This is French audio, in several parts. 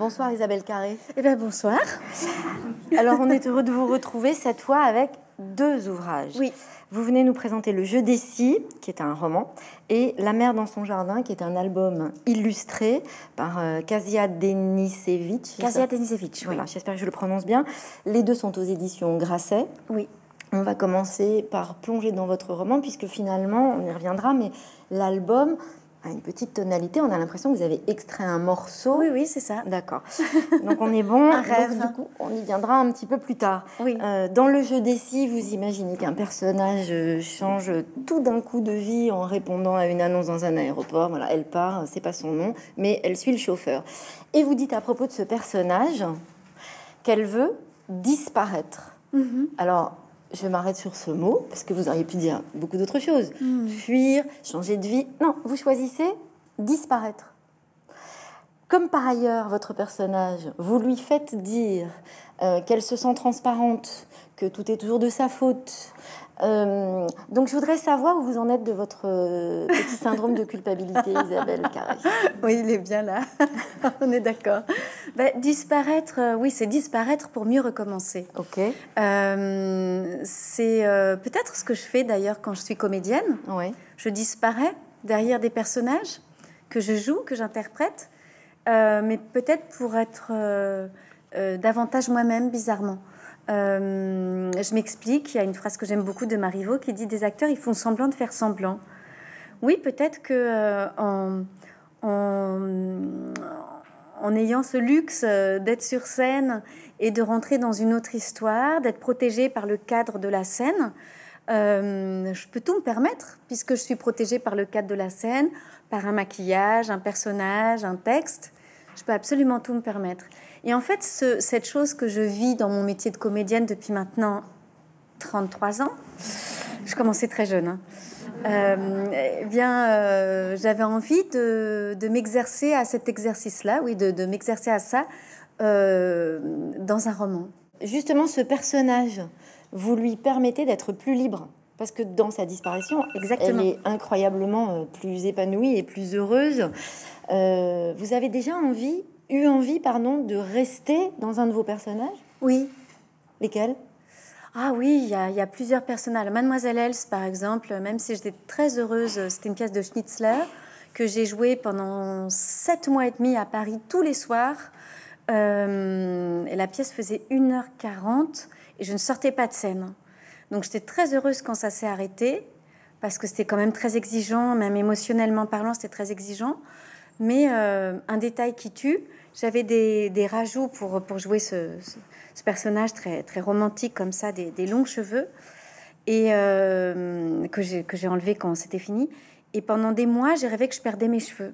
Bonsoir Isabelle Carré. Eh bien bonsoir. Alors on est heureux de vous retrouver cette fois avec deux ouvrages. Oui. Vous venez nous présenter Le Jeu des qui est un roman, et La Mère dans son jardin, qui est un album illustré par euh, Kasia Denisevich. Kasia Denisevich, voilà, j'espère que je le prononce bien. Les deux sont aux éditions Grasset. Oui. On va commencer par plonger dans votre roman, puisque finalement, on y reviendra, mais l'album, à une petite tonalité, on a l'impression que vous avez extrait un morceau. Oui, oui, c'est ça. D'accord. Donc on est bon. un rêve. du coup, on y viendra un petit peu plus tard. Oui. Euh, dans le jeu des si, vous imaginez qu'un personnage euh, change tout d'un coup de vie en répondant à une annonce dans un aéroport. Voilà, elle part, euh, c'est pas son nom, mais elle suit le chauffeur. Et vous dites à propos de ce personnage qu'elle veut disparaître. Mm-hmm. Alors, je m'arrête sur ce mot, parce que vous auriez pu dire beaucoup d'autres choses. Hmm. Fuir, changer de vie. Non, vous choisissez disparaître. Comme par ailleurs, votre personnage, vous lui faites dire euh, qu'elle se sent transparente, que tout est toujours de sa faute, euh, donc je voudrais savoir où vous en êtes de votre euh, petit syndrome de culpabilité, Isabelle Oui, il est bien là. On est d'accord. Bah, disparaître, euh, oui, c'est disparaître pour mieux recommencer. Ok. c'est peut-être ce que je fais d'ailleurs quand je suis comédienne. Oui. Je disparais derrière des personnages que je joue, que j'interprète, mais peut-être pour être davantage moi-même, bizarrement. Euh, je m'explique, il y a une phrase que j'aime beaucoup de Marivaux qui dit Des acteurs, ils font semblant de faire semblant. Oui, peut-être que euh, en, ayant ce luxe euh, d'être sur scène et de rentrer dans une autre histoire, d'être protégé par le cadre de la scène, je peux tout me permettre puisque je suis protégée par le cadre de la scène, par un maquillage, un personnage, un texte. Je peux absolument tout me permettre. Et en fait, cette chose que je vis dans mon métier de comédienne depuis maintenant 33 ans, je commençais très jeune, hein, euh, eh bien, euh, j'avais envie de, m'exercer à cet exercice-là, oui, de, m'exercer à ça euh, dans un roman. Justement, ce personnage, vous lui permettez d'être plus libre parce que dans sa disparition, Exactement. elle est incroyablement plus épanouie et plus heureuse. vous avez déjà envie eu envie, pardon, de rester dans un de vos personnages Oui. Lesquels ah oui, il y, a, plusieurs personnages. Mademoiselle Else, par exemple, même si j'étais très heureuse, c'était une pièce de Schnitzler que j'ai jouée pendant sept mois et demi à Paris tous les soirs. Euh, et la pièce faisait 1h40 et je ne sortais pas de scène. Donc j'étais très heureuse quand ça s'est arrêté parce que c'était quand même très exigeant, même émotionnellement parlant, c'était très exigeant. Mais euh, un détail qui tue, j'avais des, rajouts pour, jouer ce, personnage très, romantique comme ça, des, longs cheveux, et euh, que j'ai enlevé quand c'était fini. Et pendant des mois, j'ai rêvé que je perdais mes cheveux.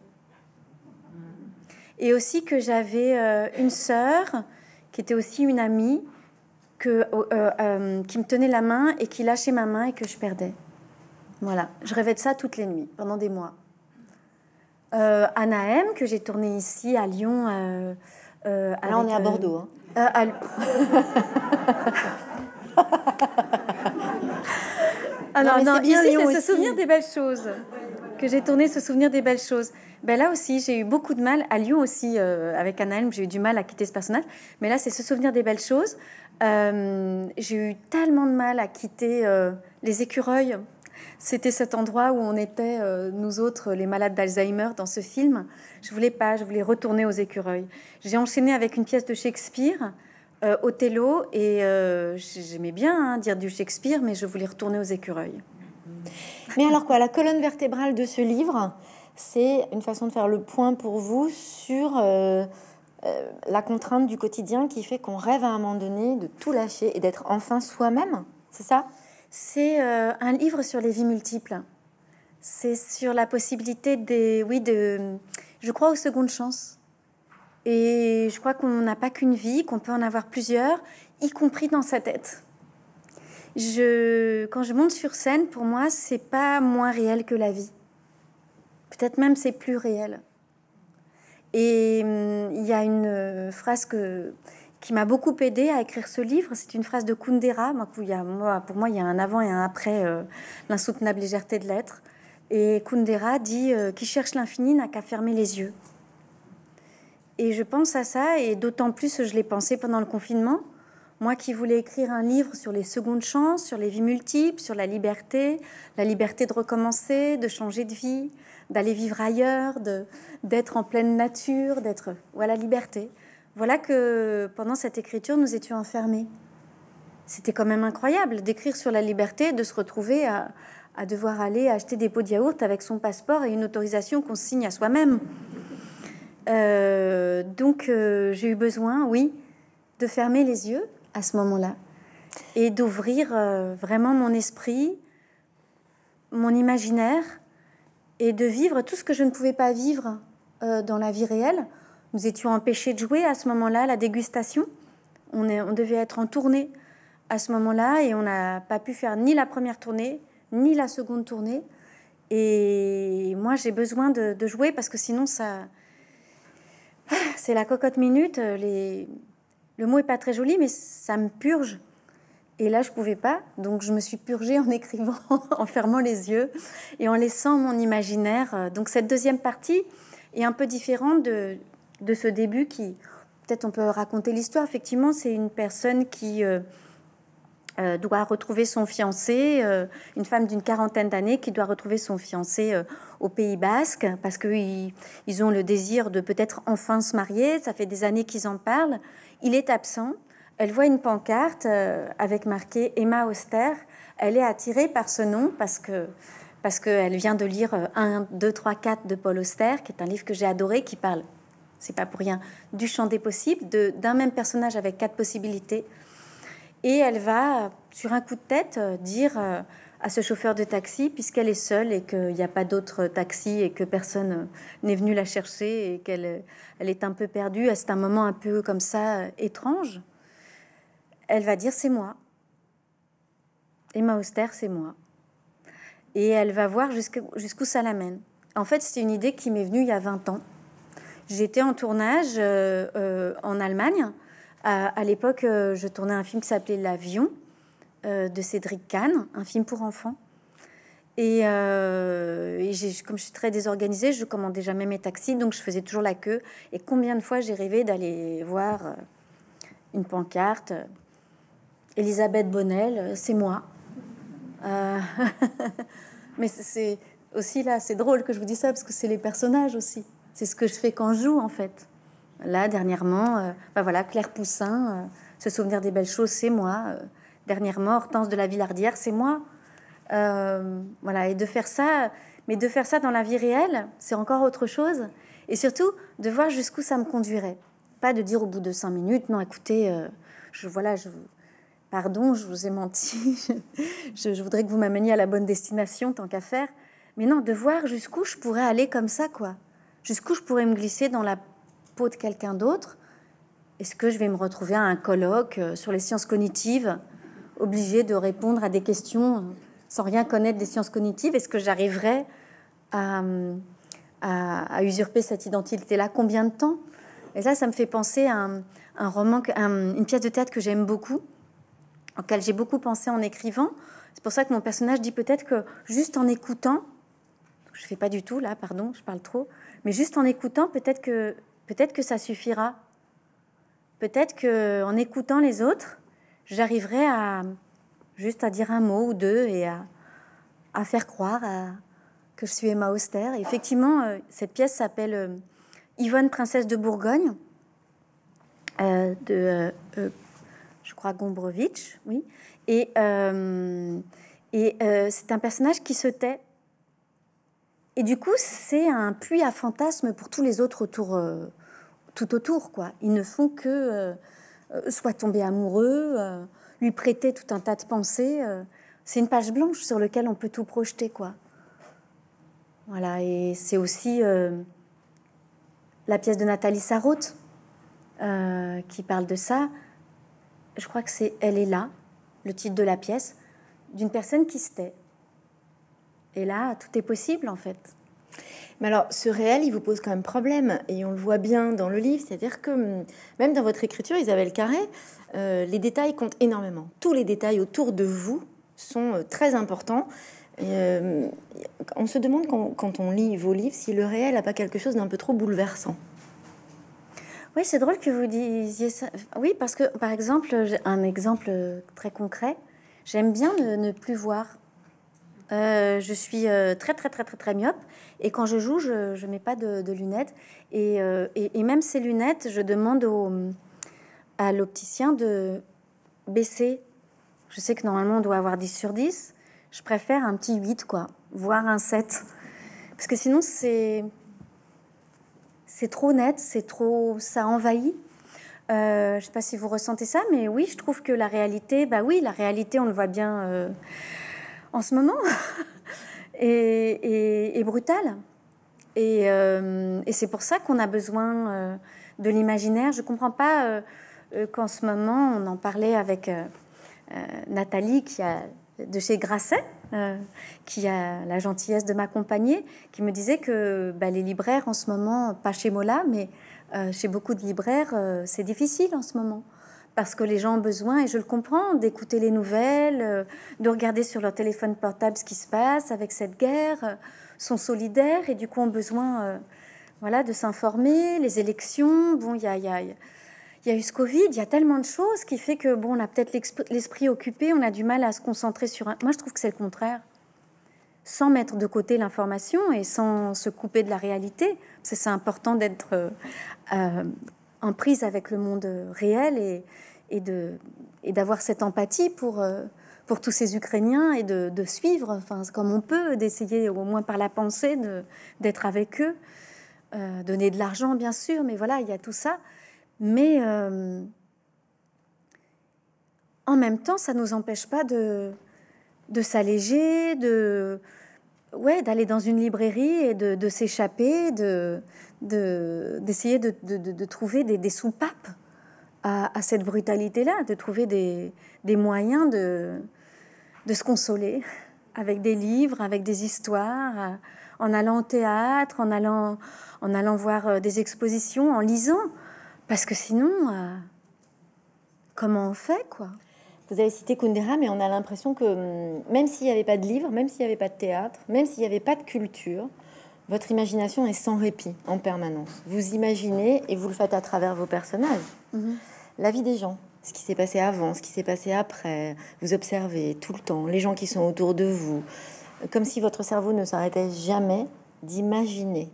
Et aussi que j'avais euh, une sœur qui était aussi une amie qui me tenait la main et qui lâchait ma main et que je perdais. Voilà, je rêvais de ça toutes les nuits, pendant des mois euh, que j'ai tourné ici à Lyon. Euh, euh Là, on est à euh, Bordeaux. Hein. Euh, Alors, non, ici, c'est se souvenir des belles choses. Que j'ai tourné se souvenir des belles choses. Ben là aussi, j'ai eu beaucoup de mal. À Lyon aussi, avec M j'ai eu du mal à quitter ce personnage. Mais là, c'est se souvenir des belles choses. j'ai eu tellement de mal à quitter les écureuils. C'était cet endroit où on était, euh, nous autres, les malades d'Alzheimer, dans ce film. Je voulais pas, je voulais retourner aux écureuils. J'ai enchaîné avec une pièce de Shakespeare, euh, Othello, et euh, j'aimais bien hein, dire du Shakespeare, mais je voulais retourner aux écureuils. Mais alors quoi, la colonne vertébrale de ce livre, c'est une façon de faire le point pour vous sur la contrainte du quotidien qui fait qu'on rêve à un moment donné de tout lâcher et d'être enfin soi-même, c'est ça c'est euh, un livre sur les vies multiples. C'est sur la possibilité des, oui, de, je crois aux secondes chances. Et je crois qu'on n'a pas qu'une vie, qu'on peut en avoir plusieurs, y compris dans sa tête. Je, quand je monte sur scène, pour moi, c'est pas moins réel que la vie. Peut-être même c'est plus réel. Et hum, il y a une euh, phrase que qui m'a beaucoup aidé à écrire ce livre. C'est une phrase de Kundera. pour moi, il y a un avant et un après euh, l'insoutenable légèreté de l'être. Et Kundera dit euh, Qui cherche l'infini n'a qu'à fermer les yeux. Et je pense à ça, et d'autant plus je l'ai pensé pendant le confinement. Moi qui voulais écrire un livre sur les secondes chances, sur les vies multiples, sur la liberté, la liberté de recommencer, de changer de vie, d'aller vivre ailleurs, d'être en pleine nature, d'être. la liberté. Voilà que pendant cette écriture, nous étions enfermés. C'était quand même incroyable d'écrire sur la liberté, de se retrouver à, devoir aller acheter des pots de yaourt avec son passeport et une autorisation qu'on signe à soi-même. Euh, donc euh, j'ai eu besoin, oui, de fermer les yeux à ce moment-là et d'ouvrir euh, vraiment mon esprit, mon imaginaire et de vivre tout ce que je ne pouvais pas vivre dans la vie réelle nous étions empêchés de jouer à ce moment-là, la dégustation. On, on, devait être en tournée à ce moment-là et on n'a pas pu faire ni la première tournée, ni la seconde tournée. Et moi, j'ai besoin de, jouer parce que sinon, ça. C'est la cocotte minute. Les... Le mot est pas très joli, mais ça me purge. Et là, je pouvais pas. Donc, je me suis purgée en écrivant, en fermant les yeux et en laissant mon imaginaire. Donc, cette deuxième partie est un peu différente de, de ce début qui, peut-être on peut raconter l'histoire, effectivement, c'est une personne qui euh, euh, doit retrouver son fiancé, euh, une femme d'une quarantaine d'années qui doit retrouver son fiancé au Pays Basque, parce qu'ils ils ont le désir de peut-être enfin se marier, ça fait des années qu'ils en parlent, il est absent, elle voit une pancarte avec marqué Emma Auster, elle est attirée par ce nom parce que parce qu'elle vient de lire 1, 2, 3, 4 de Paul Auster, qui est un livre que j'ai adoré, qui parle c'est pas pour rien, du champ des possibles, d'un même personnage avec quatre possibilités. Et elle va, sur un coup de tête, euh, dire euh, à ce chauffeur de taxi, puisqu'elle est seule et qu'il n'y a pas d'autre taxi et que personne euh, n'est venu la chercher et qu'elle elle est un peu perdue, c'est un moment un peu comme ça étrange, elle va dire c'est moi. Emma Auster, c'est moi. Et elle va voir jusqu'où ça l'amène. En fait, c'est une idée qui m'est venue il y a 20 ans. J'étais en tournage euh, euh, en Allemagne. À, l'époque, euh, je tournais un film qui s'appelait L'avion de Cédric Kahn, un film pour enfants. Et, comme je suis très désorganisée, je commandais jamais mes taxis, donc je faisais toujours la queue. Et combien de fois j'ai rêvé d'aller voir une pancarte Elisabeth Bonnel, c'est moi. Mais c'est aussi là, c'est drôle que je vous dise ça parce que c'est les personnages aussi. C'est ce que je fais quand je joue, en fait. Là, dernièrement, euh, voilà, Claire Poussin, euh, Se souvenir des belles choses, c'est moi. dernière euh, dernièrement, Hortense de la Villardière, c'est moi. voilà, et de faire ça, mais de faire ça dans la vie réelle, c'est encore autre chose. Et surtout, de voir jusqu'où ça me conduirait. Pas de dire au bout de cinq minutes, non, écoutez, je, voilà, je, pardon, je vous ai menti, je, je voudrais que vous m'ameniez à la bonne destination, tant qu'à faire. Mais non, de voir jusqu'où je pourrais aller comme ça, quoi. Jusqu'où je pourrais me glisser dans la peau de quelqu'un d'autre Est-ce que je vais me retrouver à un colloque euh, sur les sciences cognitives, obligé de répondre à des questions sans rien connaître des sciences cognitives Est-ce que j'arriverai à, usurper cette identité-là Combien de temps Et là, ça me fait penser à un, roman, une pièce de théâtre que j'aime beaucoup, auquel j'ai beaucoup pensé en écrivant. C'est pour ça que mon personnage dit peut-être que juste en écoutant, je ne fais pas du tout là, pardon, je parle trop, mais juste en écoutant, peut-être que, peut-être que ça suffira. Peut-être que en écoutant les autres, j'arriverai à juste à dire un mot ou deux et à, à faire croire que je suis Emma Auster. effectivement, euh, cette pièce s'appelle euh, Yvonne, princesse de Bourgogne, euh, de, je crois, Gombrowicz, oui. Et, et c'est un personnage qui se tait et du coup, c'est un puits à fantasmes pour tous les autres autour, euh, tout autour. Quoi. Ils ne font que euh, euh, soit tomber amoureux, lui prêter tout un tas de pensées. c'est une page blanche sur laquelle on peut tout projeter. Voilà, et c'est aussi la pièce de Nathalie Sarraute qui parle de ça. Je crois que c'est Elle est là, le titre de la pièce, d'une personne qui se tait et là, tout est possible en fait. Mais alors, ce réel, il vous pose quand même problème, et on le voit bien dans le livre, c'est-à-dire que hmm, même dans votre écriture, Isabelle Carré, euh, les détails comptent énormément. Tous les détails autour de vous sont euh, très importants. Euh, on se demande quand, on lit vos livres si le réel n'a pas quelque chose d'un peu trop bouleversant. Oui, c'est drôle que vous disiez ça. Oui, parce que par exemple, j'ai un exemple très concret. J'aime bien ne plus voir je suis très, très, très, très, très myope. Et quand je joue, je ne mets pas de, lunettes. Et, même ces lunettes, je demande au, à l'opticien de baisser. Je sais que normalement, on doit avoir 10 sur 10. Je préfère un petit 8, quoi, voire un 7. Parce que sinon, c'est. C'est trop net, c'est trop. Ça envahit. je ne sais pas si vous ressentez ça, mais oui, je trouve que la réalité, bah oui, la réalité, on le voit bien en ce moment est, brutale. Et, euh, et c'est pour ça qu'on a besoin euh, de l'imaginaire. Je ne comprends pas euh, qu'en ce moment, on en parlait avec Nathalie qui a, de chez Grasset, qui a la gentillesse de m'accompagner, qui me disait que bah, les libraires en ce moment, pas chez Mola, mais chez beaucoup de libraires, c'est difficile en ce moment parce que les gens ont besoin, et je le comprends, d'écouter les nouvelles, euh, de regarder sur leur téléphone portable ce qui se passe avec cette guerre, euh, sont solidaires et du coup ont besoin euh, voilà, de s'informer, les élections, bon, il y a, y, a, y a, eu ce Covid, il y a tellement de choses qui fait que, bon, on a peut-être l'esprit occupé, on a du mal à se concentrer sur un... Moi, je trouve que c'est le contraire. Sans mettre de côté l'information et sans se couper de la réalité, c'est important d'être en prise avec le monde euh, réel et, et de et d'avoir cette empathie pour euh, pour tous ces Ukrainiens et de, suivre, enfin comme on peut, d'essayer au moins par la pensée d'être avec eux, euh, donner de l'argent bien sûr, mais voilà il y a tout ça, mais en même temps ça nous empêche pas de de s'alléger, de ouais d'aller dans une librairie et de, de s'échapper, de d'essayer de, trouver des, soupapes à, cette brutalité-là, de trouver des, moyens de, se consoler avec des livres, avec des histoires, euh, en allant au théâtre, en allant, voir euh, des expositions, en lisant. Parce que sinon, euh, comment on fait, quoi vous avez cité Kundera, mais on a l'impression que hum, même s'il n'y avait pas de livres, même s'il n'y avait pas de théâtre, même s'il n'y avait pas de culture, votre imagination est sans répit en permanence. Vous imaginez et vous le faites à travers vos personnages, mhm. la vie des gens, ce qui s'est passé avant, ce qui s'est passé après. Vous observez tout le temps les gens qui sont autour de vous, comme si votre cerveau ne s'arrêtait jamais d'imaginer.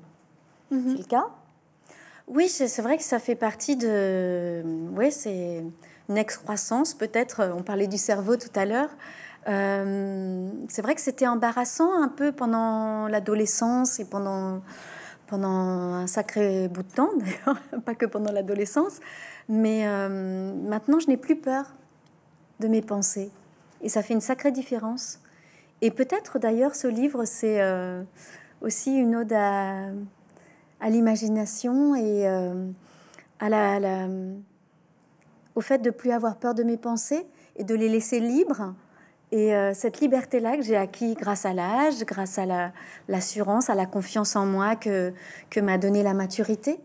Mhm. C'est le cas Oui, c'est vrai que ça fait partie de. Oui, c'est une excroissance peut-être. On parlait du cerveau tout à l'heure. Euh, c'est vrai que c'était embarrassant un peu pendant l'adolescence et pendant, pendant un sacré bout de temps, d'ailleurs, pas que pendant l'adolescence. Mais euh, maintenant, je n'ai plus peur de mes pensées. Et ça fait une sacrée différence. Et peut-être d'ailleurs, ce livre, c'est euh, aussi une ode à, l'imagination et à la, au fait de plus avoir peur de mes pensées et de les laisser libres et euh, cette liberté-là que j'ai acquise grâce à l'âge, grâce à l'assurance, à la confiance en moi que, m'a donnée la maturité.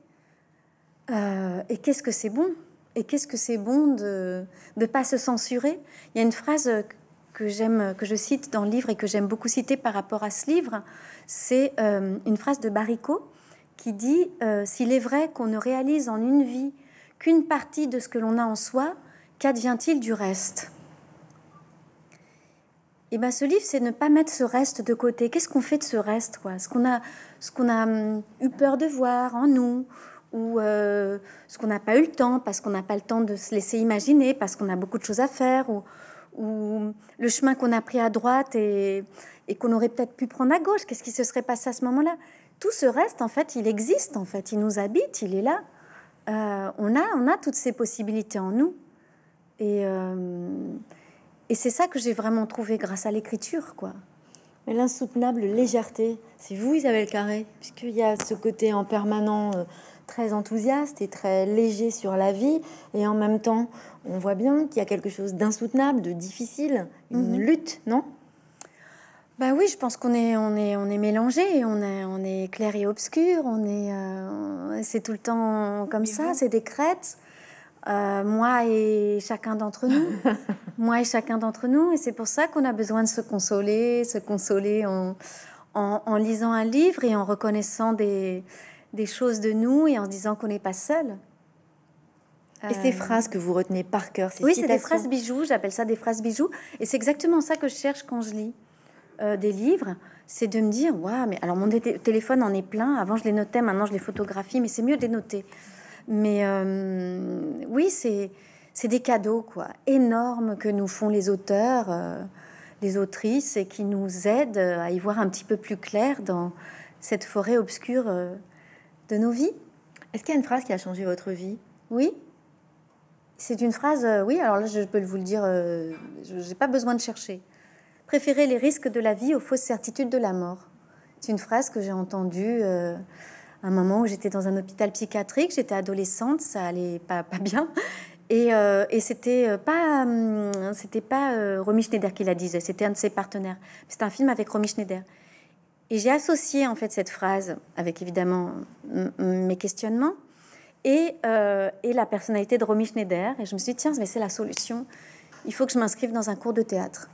Euh, et qu'est-ce que c'est bon Et qu'est-ce que c'est bon de ne pas se censurer Il y a une phrase que j'aime, que je cite dans le livre et que j'aime beaucoup citer par rapport à ce livre. C'est euh, une phrase de Baricot qui dit S'il est vrai qu'on ne réalise en une vie qu'une partie de ce que l'on a en soi, qu'advient-il du reste et eh ben, ce livre, c'est ne pas mettre ce reste de côté. Qu'est-ce qu'on fait de ce reste quoi Ce qu'on a, ce qu'on a hum, eu peur de voir en nous, ou euh, ce qu'on n'a pas eu le temps, parce qu'on n'a pas le temps de se laisser imaginer, parce qu'on a beaucoup de choses à faire, ou, hum, le chemin qu'on a pris à droite et, qu'on aurait peut-être pu prendre à gauche. Qu'est-ce qui se serait passé à ce moment-là Tout ce reste, en fait, il existe, en fait, il nous habite, il est là. Euh, on, a, on a toutes ces possibilités en nous. Et. Euh, et c'est ça que j'ai vraiment trouvé grâce à l'écriture, quoi. Mais l'insoutenable légèreté, c'est vous Isabelle Carré, puisqu'il y a ce côté en permanent euh, très enthousiaste et très léger sur la vie, et en même temps, on voit bien qu'il y a quelque chose d'insoutenable, de difficile, une mhm. lutte, non Ben oui, je pense qu'on est on est on est mélangé, on est on est clair et obscur, on est euh, c'est tout le temps comme ça, c'est des crêtes. Euh, moi et chacun d'entre nous. moi et chacun d'entre nous. Et c'est pour ça qu'on a besoin de se consoler, se consoler en, en, lisant un livre et en reconnaissant des, des, choses de nous et en se disant qu'on n'est pas seul. Et ces euh, phrases que vous retenez par cœur, ces Oui, c'est des phrases bijoux, j'appelle ça des phrases bijoux. Et c'est exactement ça que je cherche quand je lis euh, des livres. C'est de me dire, waouh, mais alors mon téléphone en est plein. Avant, je les notais, maintenant, je les photographie, mais c'est mieux de les noter. Mais euh, oui, c'est des cadeaux quoi, énormes que nous font les auteurs, euh, les autrices, et qui nous aident à y voir un petit peu plus clair dans cette forêt obscure euh, de nos vies. Est-ce qu'il y a une phrase qui a changé votre vie Oui. C'est une phrase, oui, alors là je peux vous le dire, je n'ai pas besoin de chercher. Préférer les risques de la vie aux fausses certitudes de la mort. C'est une phrase que j'ai entendue un moment où j'étais dans un hôpital psychiatrique, j'étais adolescente, ça allait pas, bien. Et, euh, et c'était euh, pas, hum, c'était pas euh, Romy Schneider qui la disait, c'était un de ses partenaires. C'est un film avec Romy Schneider. Et j'ai associé en fait cette phrase avec évidemment mes questionnements et, euh, et, la personnalité de Romy Schneider. Et je me suis dit, tiens, mais c'est la solution. Il faut que je m'inscrive dans un cours de théâtre.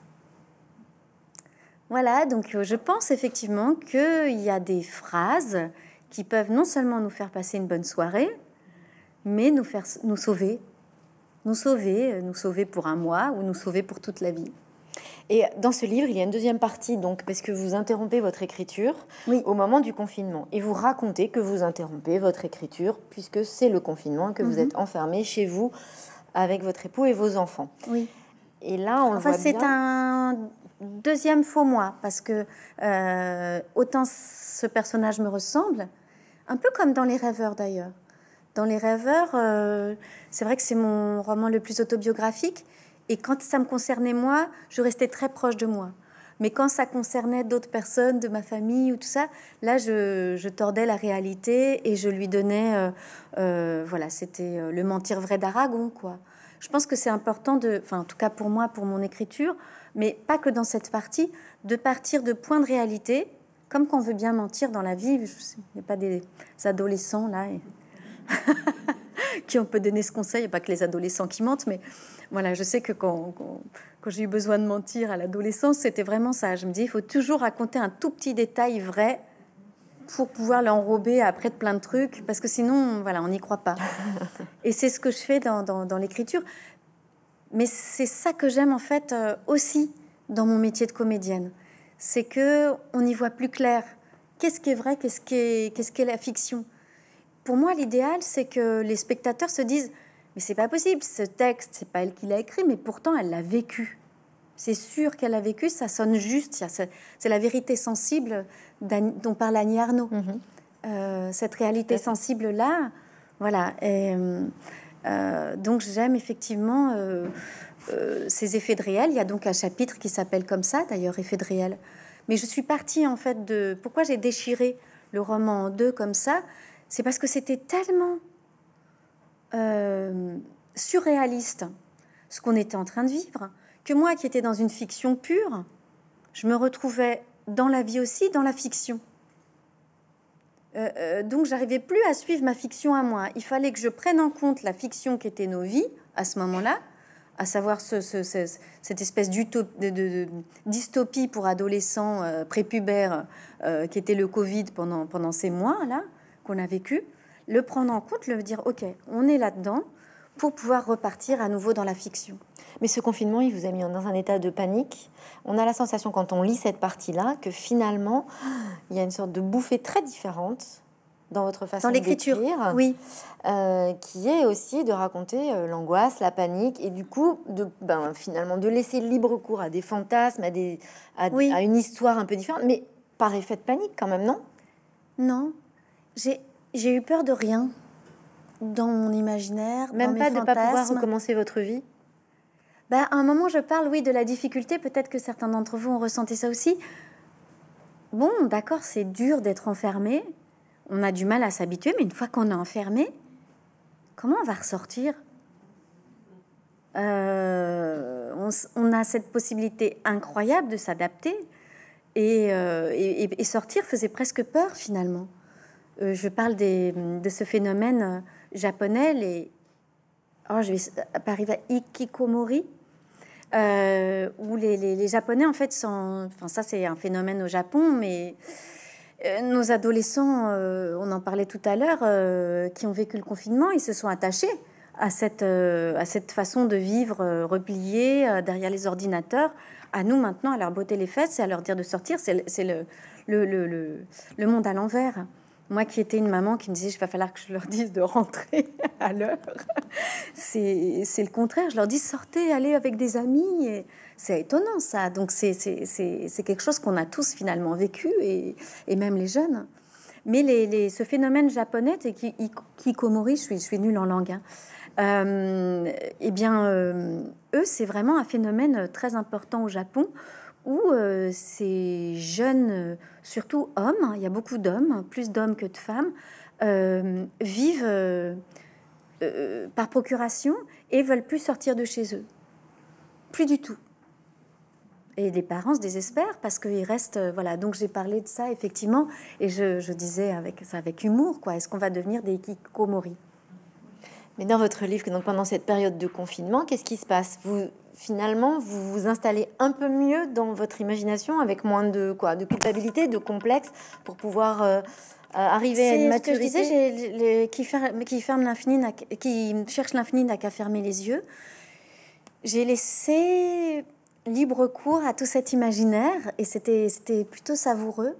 Voilà, donc je pense effectivement qu'il y a des phrases qui peuvent non seulement nous faire passer une bonne soirée, mais nous, faire, nous sauver. Nous sauver, euh, nous sauver pour un mois ou nous sauver pour toute la vie. Et dans ce livre, il y a une deuxième partie, donc, parce que vous interrompez votre écriture oui. au moment du confinement. Et vous racontez que vous interrompez votre écriture, puisque c'est le confinement, que vous mhm. êtes enfermé chez vous avec votre époux et vos enfants. Oui. Et là, on enfin, c'est un deuxième faux moi, parce que euh, autant ce personnage me ressemble, un peu comme dans Les Rêveurs d'ailleurs. Dans Les Rêveurs, euh, c'est vrai que c'est mon roman le plus autobiographique. Et quand ça me concernait moi, je restais très proche de moi. Mais quand ça concernait d'autres personnes de ma famille ou tout ça, là, je, tordais la réalité et je lui donnais, euh, euh, voilà, c'était le mentir vrai d'Aragon, quoi. Je pense que c'est important enfin, en tout cas pour moi, pour mon écriture, mais pas que dans cette partie, de partir de points de réalité comme qu'on veut bien mentir dans la vie, il n'y a pas des, adolescents là qui on peut donner ce conseil, a pas que les adolescents qui mentent, mais voilà, je sais que quand, j'ai eu besoin de mentir à l'adolescence, c'était vraiment ça. Je me dis, il faut toujours raconter un tout petit détail vrai pour pouvoir l'enrober après de plein de trucs, parce que sinon, voilà, on n'y croit pas. Et c'est ce que je fais dans, l'écriture. Mais c'est ça que j'aime en fait euh, aussi dans mon métier de comédienne c'est que on y voit plus clair. Qu'est-ce qui est vrai, qu'est-ce qui est, la fiction Pour moi, l'idéal, c'est que les spectateurs se disent mais c'est pas possible, ce texte, c'est pas elle qui l'a écrit, mais pourtant elle l'a vécu. C'est sûr qu'elle a vécu, ça sonne juste. C'est la vérité sensible dont parle Annie Arnaud. Mm-hmm. Euh, cette réalité sensible-là, voilà. Euh, donc j'aime effectivement euh, euh, ces effets de réel. Il y a donc un chapitre qui s'appelle comme ça, d'ailleurs, effets de réel. Mais je suis partie en fait de pourquoi j'ai déchiré le roman en deux comme ça, c'est parce que c'était tellement euh, surréaliste ce qu'on était en train de vivre que moi qui étais dans une fiction pure, je me retrouvais dans la vie aussi, dans la fiction. Euh, donc j'arrivais plus à suivre ma fiction à moi. Il fallait que je prenne en compte la fiction qui était nos vies à ce moment-là à savoir ce, cette espèce d'ystopie pour adolescents euh, prépubères euh, qui était le Covid pendant, pendant ces mois-là qu'on a vécu, le prendre en compte, le dire, OK, on est là-dedans pour pouvoir repartir à nouveau dans la fiction. Mais ce confinement, il vous a mis dans un état de panique. On a la sensation, quand on lit cette partie-là, que finalement, il y a une sorte de bouffée très différente dans votre façon dans l'écriture, oui, euh, qui est aussi de raconter euh, l'angoisse, la panique, et du coup, de, ben, finalement, de laisser libre cours à des fantasmes, à, des, à, une histoire un peu différente, mais par effet de panique quand même, non Non, j'ai eu peur de rien dans mon imaginaire, même pas de de pas pouvoir recommencer votre vie. Ben, à un moment, je parle, oui, de la difficulté. Peut-être que certains d'entre vous ont ressenti ça aussi. Bon, d'accord, c'est dur d'être enfermé, on a du mal à s'habituer, mais une fois qu'on est enfermé, comment on va ressortir euh, on, a cette possibilité incroyable de s'adapter et, euh, sortir faisait presque peur finalement. Euh, je parle de ce phénomène japonais, les, oh, je vais arriver à Ikikomori, où les, les, Japonais en fait sont, enfin ça c'est un phénomène au Japon, mais euh, nos adolescents, euh, on en parlait tout à l'heure, euh, qui ont vécu le confinement, ils se sont attachés à cette, façon de vivre repliée derrière les ordinateurs. À nous maintenant, à leur botter les fesses et à leur dire de sortir, c'est le, monde à l'envers. Moi qui étais une maman qui me disait, il va falloir que je leur dise de rentrer à l'heure. C'est le contraire. Je leur dis, sortez, allez avec des amis c'est étonnant ça. Donc c'est quelque chose qu'on a tous finalement vécu et, et même les jeunes. Mais les, ce phénomène japonais, et qui, Kikomori, je suis, je suis nulle en langue, hein, euh, eh bien, euh, eux, c'est vraiment un phénomène très important au Japon où euh, ces jeunes, surtout hommes, hein, il y a beaucoup d'hommes, plus d'hommes que de femmes, vivent par procuration et veulent plus sortir de chez eux. Plus du tout. Et les parents se désespèrent parce qu'ils restent. Euh, voilà, donc j'ai parlé de ça effectivement, et je, disais avec ça avec humour, quoi. Est-ce qu'on va devenir des kikomori Mais dans votre livre, donc pendant cette période de confinement, qu'est-ce qui se passe Vous finalement vous vous installez un peu mieux dans votre imagination avec moins de quoi, de culpabilité, de complexe, pour pouvoir euh, euh, arriver à une maturité. Ce que je disais, les, qui ferme, qui ferme l'infini, qui cherche l'infini n'a qu'à fermer les yeux. J'ai laissé libre cours à tout cet imaginaire et c'était plutôt savoureux,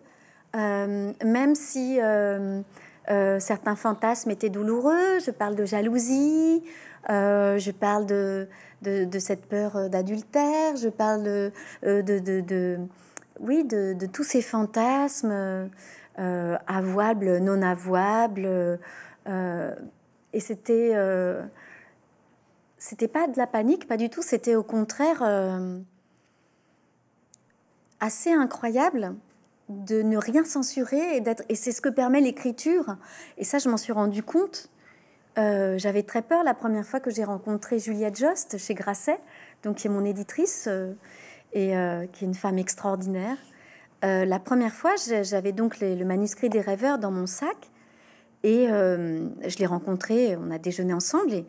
euh, même si euh, euh, certains fantasmes étaient douloureux. Je parle de jalousie, je parle de, de, de cette peur d'adultère, je parle de, de oui, de, tous ces fantasmes avouables, non avouables. et c'était... c'était pas de la panique, pas du tout, c'était au contraire assez incroyable de ne rien censurer et d'être et c'est ce que permet l'écriture et ça je m'en suis rendu compte euh, j'avais très peur la première fois que j'ai rencontré Juliette Jost chez Grasset donc qui est mon éditrice euh, et euh, qui est une femme extraordinaire la première fois j'avais donc le manuscrit des rêveurs dans mon sac et je l'ai rencontré. on a déjeuné ensemble et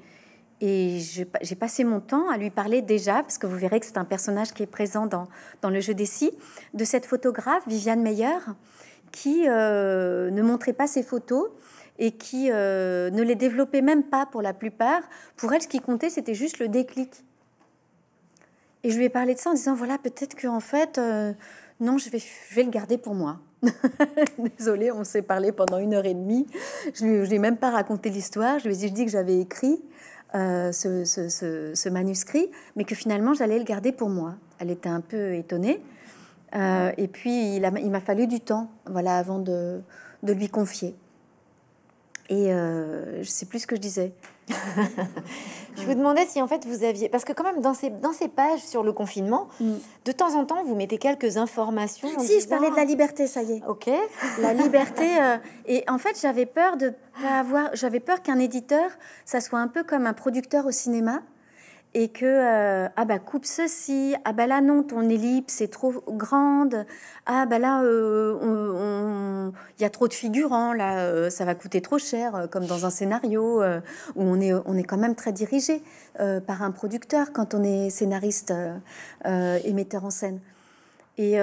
et j'ai passé mon temps à lui parler déjà, parce que vous verrez que c'est un personnage qui est présent dans, dans le jeu des si de cette photographe, Viviane Meyer, qui euh, ne montrait pas ses photos et qui euh, ne les développait même pas pour la plupart. Pour elle, ce qui comptait, c'était juste le déclic. Et je lui ai parlé de ça en disant, voilà, peut-être qu'en fait, euh, non, je vais, vais le garder pour moi. Désolée, on s'est parlé pendant une heure et demie. Je lui, lui ai même pas raconté l'histoire. Je lui ai dit, que j'avais écrit. Euh, ce, manuscrit, mais que finalement j'allais le garder pour moi. Elle était un peu étonnée. Euh, et puis il, m'a fallu du temps, voilà, avant de, lui confier. Et euh, je sais plus ce que je disais je vous demandais si en fait vous aviez, parce que quand même dans ces, dans ces pages sur le confinement, mm. de temps en temps vous mettez quelques informations. Si, je parlais de la liberté, ça y est. Ok. La liberté. Euh, et en fait, j'avais peur de pas avoir, j'avais peur qu'un éditeur, ça soit un peu comme un producteur au cinéma, et que euh, ah bah coupe ceci, ah bah là non ton ellipse est trop grande, ah bah là il euh, y a trop de figurants hein, là euh, ça va coûter trop cher comme dans un scénario où on est on est quand même très dirigé par un producteur quand on est scénariste et metteur en scène. Et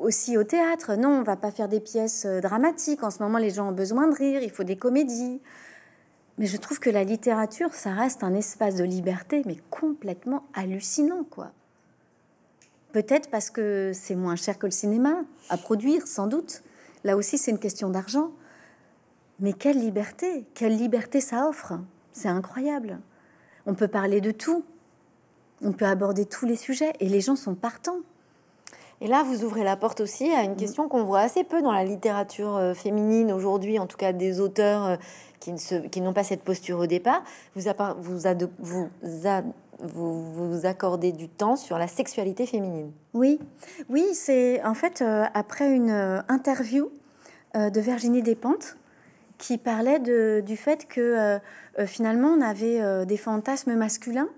aussi au théâtre, non, on va pas faire des pièces dramatiques. En ce moment, les gens ont besoin de rire, il faut des comédies. Mais je trouve que la littérature, ça reste un espace de liberté, mais complètement hallucinant, quoi. Peut-être parce que c'est moins cher que le cinéma à produire, sans doute. Là aussi, c'est une question d'argent. Mais quelle liberté, quelle liberté ça offre. C'est incroyable. On peut parler de tout. On peut aborder tous les sujets et les gens sont partants. Et là, vous ouvrez la porte aussi à une mm. question qu'on voit assez peu dans la littérature euh, féminine aujourd'hui, en tout cas des auteurs euh, qui, n'ont pas cette posture au départ, vous, vous, accordez du temps sur la sexualité féminine. Oui, oui, c'est en fait euh, après une euh, interview euh, de Virginie Despentes qui parlait du fait que finalement on avait des fantasmes masculins.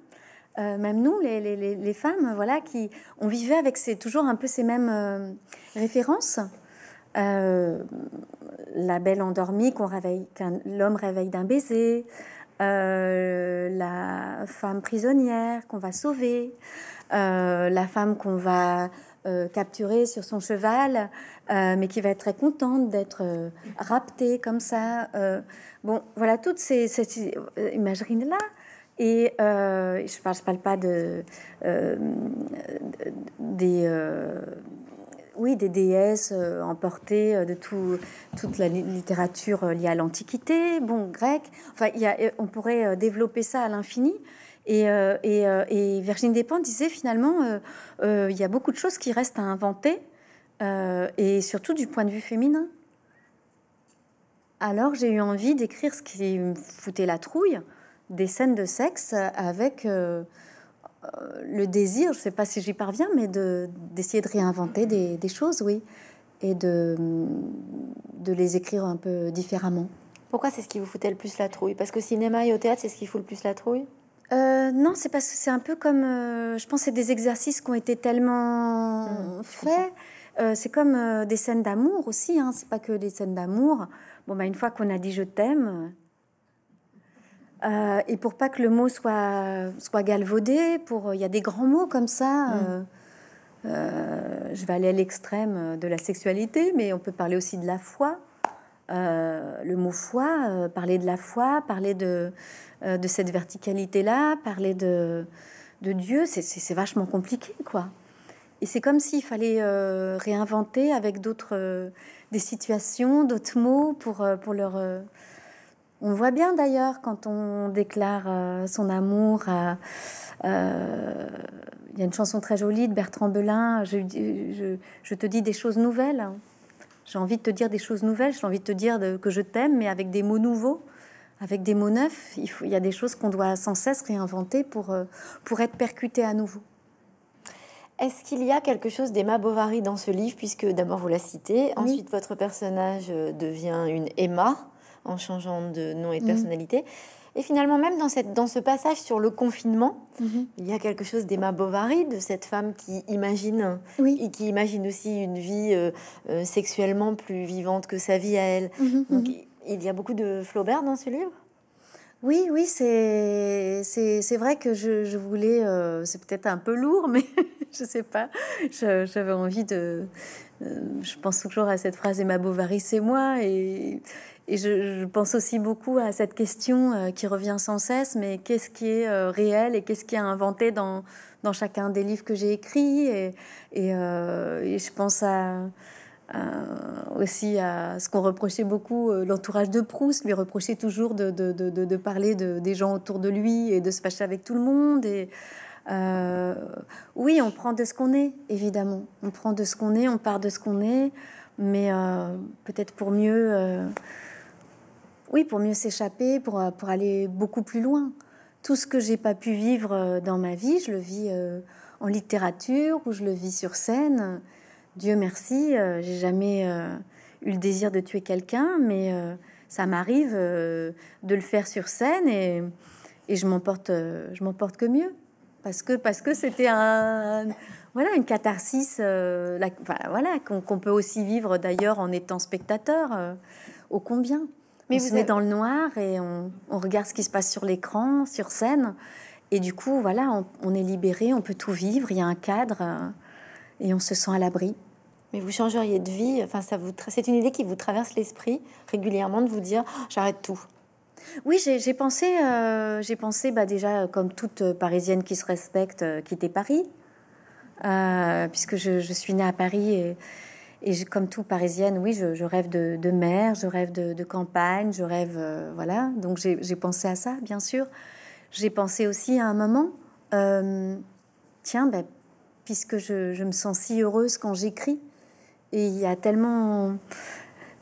même nous, les, femmes, voilà, qui on vivait avec toujours un peu ces mêmes références. Euh, la belle endormie qu'on réveille, qu'un, l'homme réveille d'un baiser, euh, la femme prisonnière qu'on va sauver, euh, la femme qu'on va capturer sur son cheval, mais qui va être très contente d'être raptée comme ça. bon, voilà toutes ces, ces là. Et je ne parle, je parle, pas de, des oui, des déesses euh, emportées euh, de tout, toute la littérature euh, liée à l'Antiquité, bon, grec, Enfin, on pourrait développer ça à l'infini. Et, Virginie Despentes disait finalement, il y a beaucoup de choses qui restent à inventer, et surtout du point de vue féminin. Alors j'ai eu envie d'écrire ce qui me foutait la trouille, des scènes de sexe avec euh, le désir, je ne sais pas si j'y parviens, mais d'essayer de, réinventer des, choses, oui, et de, de les écrire un peu différemment. Pourquoi c'est ce qui vous foutait le plus la trouille Parce qu'au cinéma et au théâtre, c'est ce qui fout le plus la trouille euh, non, c'est parce que c'est un peu comme, euh, je pense, c'est des exercices qui ont été tellement mmh, faits. c'est comme des scènes d'amour aussi. Hein. C'est pas que des scènes d'amour. Bon, bah, une fois qu'on a dit je t'aime, euh, et pour pas que le mot soit, soit galvaudé, pour il y a des grands mots comme ça. Mm. Euh, euh, je vais aller à l'extrême de la sexualité, mais on peut parler aussi de la foi. le mot foi, parler de la foi, parler de, de cette verticalité-là, parler de, de Dieu, c'est vachement compliqué, quoi. Et c'est comme s'il fallait réinventer avec d'autres, des situations, d'autres mots pour, pour leur on voit bien d'ailleurs quand on déclare euh, son amour. Euh, il y a une chanson très jolie de Bertrand Belin. Je, te dis des choses nouvelles. Hein. J'ai envie de te dire des choses nouvelles. J'ai envie de te dire que je t'aime, mais avec des mots nouveaux, avec des mots neufs. Il, y a des choses qu'on doit sans cesse réinventer pour, euh, pour être percuté à nouveau. Est-ce qu'il y a quelque chose d'Emma Bovary dans ce livre, puisque d'abord vous la citez, ensuite votre personnage devient une Emma en changeant de nom et de mhm. personnalité. Et finalement, même dans, cette, dans ce passage sur le confinement, mhm. il y a quelque chose d'Emma Bovary, de cette femme qui imagine, oui. et qui imagine aussi une vie euh, euh, sexuellement plus vivante que sa vie à elle. Mhm, Donc, il y a beaucoup de Flaubert dans ce livre oui, oui, c'est vrai que je, voulais, euh, c'est peut-être un peu lourd, mais je sais pas, j'avais envie de... je pense toujours à cette phrase Emma Bovary, c'est moi, et, et je, pense aussi beaucoup à cette question euh, qui revient sans cesse, mais qu'est-ce qui est euh, réel et qu'est-ce qui est inventé dans, dans chacun des livres que j'ai écrits et, et, euh, je pense à, aussi à ce qu'on reprochait beaucoup, l'entourage de Proust lui reprochait toujours de, parler des gens autour de lui et de se fâcher avec tout le monde. Et, oui, on prend de ce qu'on est, évidemment. On prend de ce qu'on est, on part de ce qu'on est, mais peut-être pour mieux... Oui, pour mieux s'échapper, euh, pour, aller beaucoup plus loin. Tout ce que j'ai pas pu vivre euh, dans ma vie, je le vis euh, en littérature ou je le vis sur scène. Dieu merci, j'ai jamais eu le désir de tuer quelqu'un, mais ça m'arrive de le faire sur scène et, je m'en porte, je m'en porte que mieux parce que parce que c'était un voilà une catharsis, voilà qu'on peut aussi vivre d'ailleurs en étant spectateur, Au combien on vous se dans le noir et on, regarde ce qui se passe sur l'écran, sur scène. Et du coup, voilà, on, est libéré, on peut tout vivre, il y a un cadre euh, et on se sent à l'abri. Mais vous changeriez de vie, enfin, ça vous c'est une idée qui vous traverse l'esprit régulièrement de vous dire oh, j'arrête tout. Oui, j'ai pensé, j'ai pensé euh, bah, déjà comme toute euh, Parisienne qui se respecte, quitter Paris, puisque je, je, suis née à Paris et, et comme tout parisienne, oui, je, rêve de, de, mer, je rêve de, campagne, je rêve. Euh, voilà. Donc j'ai pensé à ça, bien sûr. J'ai pensé aussi à un moment, euh, tiens, ben, puisque je, me sens si heureuse quand j'écris, et il y a tellement.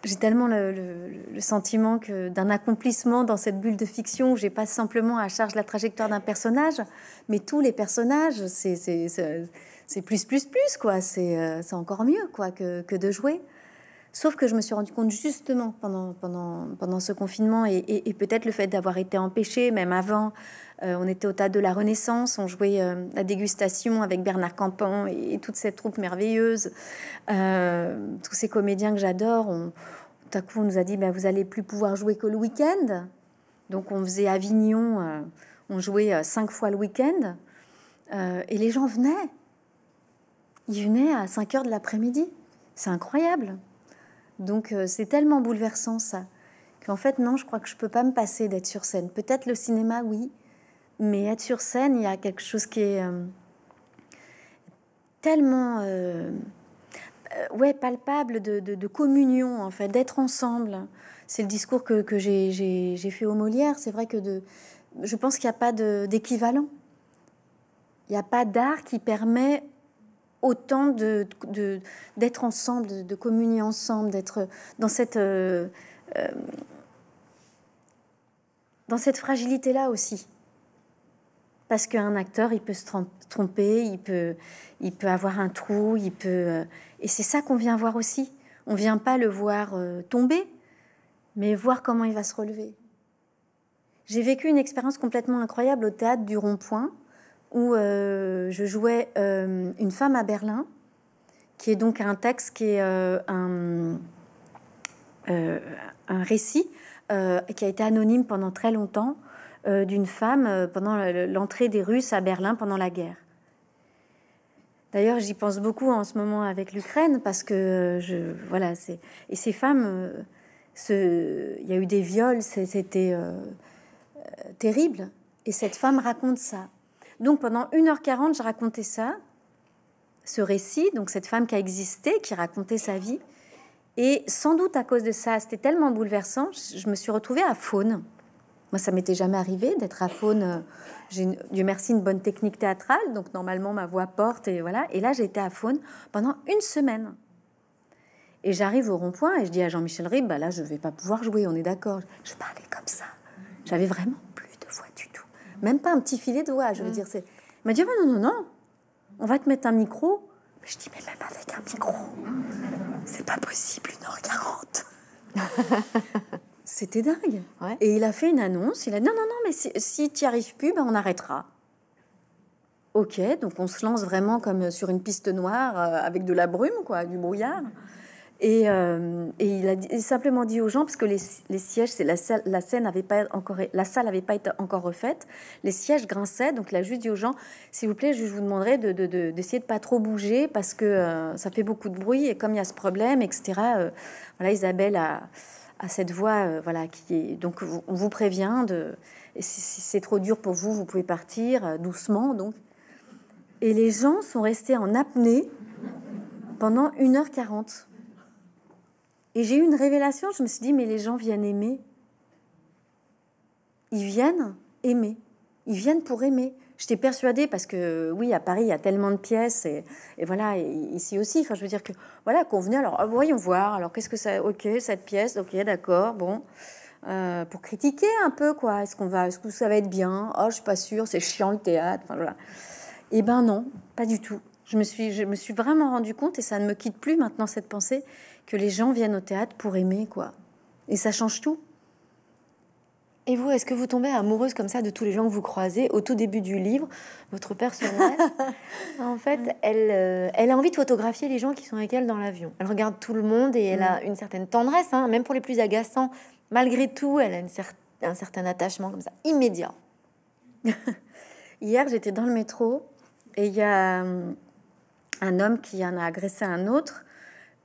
J'ai tellement le, sentiment que d'un accomplissement dans cette bulle de fiction où j'ai pas simplement à charge la trajectoire d'un personnage, mais tous les personnages, c'est c'est plus, plus, plus, quoi. C'est euh, encore mieux, quoi, que, de jouer. Sauf que je me suis rendu compte justement pendant, pendant, pendant ce confinement et, peut-être le fait d'avoir été empêché, même avant, euh, on était au tas de la Renaissance, on jouait à euh, la dégustation avec Bernard Campan et, toutes toute cette troupe merveilleuse, tous ces comédiens que j'adore. Tout à coup, on nous a dit, ben, vous allez plus pouvoir jouer que le week-end. Donc on faisait Avignon, on jouait cinq fois le week-end. et les gens venaient il venait à 5 heures de l'après-midi. C'est incroyable. Donc euh, c'est tellement bouleversant ça qu'en fait non, je crois que je peux pas me passer d'être sur scène. Peut-être le cinéma, oui, mais être sur scène, il y a quelque chose qui est euh, tellement euh, ouais palpable de, communion en fait, d'être ensemble. C'est le discours que, j'ai fait au Molière. C'est vrai que de, je pense qu'il n'y a pas d'équivalent. Il n'y a pas d'art qui permet autant de, d'être ensemble, de, communier ensemble, d'être dans cette, euh, euh, dans cette fragilité-là aussi. Parce qu'un acteur, il peut se tromper, il peut, il peut avoir un trou, il peut... Euh, et c'est ça qu'on vient voir aussi. On vient pas le voir tomber, mais voir comment il va se relever. J'ai vécu une expérience complètement incroyable au théâtre du Rond-Point où euh, je jouais euh, une femme à Berlin, qui est donc un texte qui est euh, un, récit qui a été anonyme pendant très longtemps d'une femme pendant l'entrée des Russes à Berlin pendant la guerre. D'ailleurs, j'y pense beaucoup en ce moment avec l'Ukraine parce que je voilà, c'est et ces femmes, il y a eu des viols, c'était terrible. Et cette femme raconte ça. Donc pendant 1h40, je racontais ça, ce récit, donc cette femme qui a existé, qui racontait sa vie. Et sans doute à cause de ça, c'était tellement bouleversant, je me suis retrouvée à faune. Moi, ça m'était jamais arrivé d'être à faune. Euh, j'ai, Dieu merci, une bonne technique théâtrale, donc normalement ma voix porte et voilà. Et là, j'ai été à faune pendant une semaine. Et j'arrive au rond-point et je dis à Jean-Michel Ribes, bah là, je vais pas pouvoir jouer, on est d'accord. Je parlais comme ça. J'avais vraiment même pas un petit filet de voix, je veux mm. dire. C'est... Il m'a dit, ah, non, non, non, on va te mettre un micro. Je dis, mais même avec un micro, c'est pas possible, une heure 40 C'était dingue. Et il a fait une annonce, il a non, non, non, mais si, tu n'y arrives plus, ben, on arrêtera. Ok, donc on se lance vraiment comme euh, sur une piste noire euh, avec de la brume, quoi, du brouillard. Et, euh, il a simplement dit aux gens, parce que les, sièges, c'est la salle, la scène n'avait pas encore, la salle n'avait pas été encore refaite, les sièges grinçaient, donc il a juste dit aux gens, s'il vous plaît, je vous demanderai d'essayer de, de, pas trop bouger parce que euh, ça fait beaucoup de bruit et comme il y a ce problème, etc. Euh, voilà, Isabelle a, cette voix, voilà, qui est donc on vous prévient de si, c'est trop dur pour vous, vous pouvez partir doucement, donc. Et les gens sont restés en apnée pendant 1h40. Et j'ai eu une révélation, je me suis dit, mais les gens viennent aimer. Ils viennent aimer. Ils viennent pour aimer. J'étais persuadée parce que oui, à Paris, il y a tellement de pièces et, voilà, ici aussi. Enfin, je veux dire que voilà, qu'on venait. Alors, ah, voyons voir. Alors, qu'est-ce que ça Ok, cette pièce. Ok, d'accord. Bon, euh, pour critiquer un peu, quoi. Est-ce qu'on va Est-ce que ça va être bien Oh, je suis pas sûre. C'est chiant le théâtre. Enfin voilà. Eh ben non, pas du tout. Je me suis, je me suis vraiment rendu compte et ça ne me quitte plus maintenant cette pensée que les gens viennent au théâtre pour aimer, quoi. Et ça change tout. Et vous, est-ce que vous tombez amoureuse comme ça de tous les gens que vous croisez Au tout début du livre, votre personnage, en fait, euh, elle, a envie de photographier les gens qui sont avec elle dans l'avion. Elle regarde tout le monde et elle a mm. une certaine tendresse, hein. même pour les plus agaçants. Malgré tout, elle a un certain attachement comme ça, immédiat. Hier, j'étais dans le métro et il y a hum, un homme qui en a agressé un autre.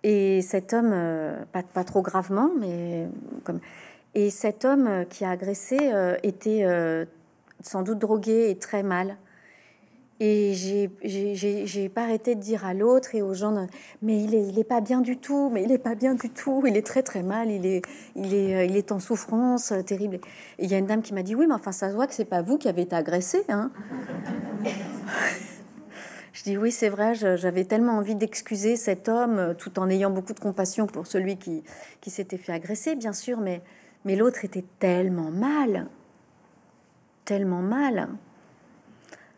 Et cet homme, euh, pas, trop gravement, mais comme. Et cet homme euh, qui a agressé euh, était sans doute drogué et très mal. Et j'ai pas arrêté de dire à l'autre et aux gens, mais il est, il est pas bien du tout, mais il est pas bien du tout, il est très très mal, il est, il est, il est en souffrance terrible. Et il y a une dame qui m'a dit, oui, mais enfin ça se voit que c'est pas vous qui avez été agressé. Hein. Je dis oui, c'est vrai, j'avais tellement envie d'excuser cet homme euh, tout en ayant beaucoup de compassion pour celui qui, qui s'était fait agresser, bien sûr, mais, mais l'autre était tellement mal, tellement mal.